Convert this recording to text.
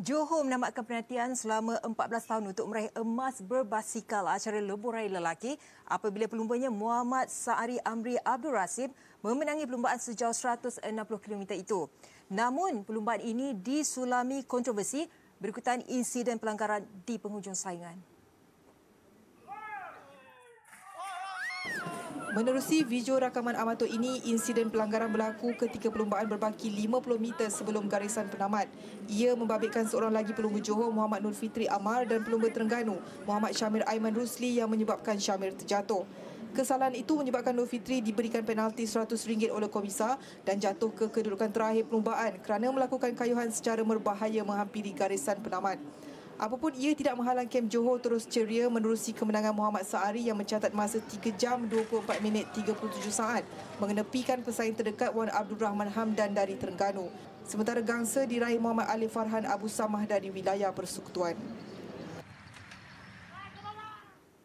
Johor menamatkan penantian selama 14 tahun untuk meraih emas berbasikal acara lebuh raya lelaki apabila pelumbanya Muhammad Sa'ari Amri Abdul Rasib memenangi pelumbaan sejauh 160 km itu. Namun, pelumbaan ini disulami kontroversi berikutan insiden pelanggaran di penghujung saingan. Oh, oh, oh, oh. Menerusi video rakaman amatur ini, insiden pelanggaran berlaku ketika perlombaan berbaki 50 meter sebelum garisan penamat. Ia membabitkan seorang lagi pelumba Johor Muhammad Nur Fitri Amar dan pelumba Terengganu Muhammad Syamir Aiman Rusli yang menyebabkan Syamir terjatuh. Kesalahan itu menyebabkan Nur Fitri diberikan penalti RM100 oleh komisar dan jatuh ke kedudukan terakhir perlombaan kerana melakukan kayuhan secara berbahaya menghampiri garisan penamat. Apapun ia tidak menghalang Kem Johor terus ceria menerusi kemenangan Muhammad Saari yang mencatat masa 3 jam 24 minit 37 saat mengenepikan pesaing terdekat Wan Abdul Rahman Hamdan dari Terengganu. Sementara gangsa diraih Muhammad Ali Farhan Abu Samah dari wilayah persekutuan.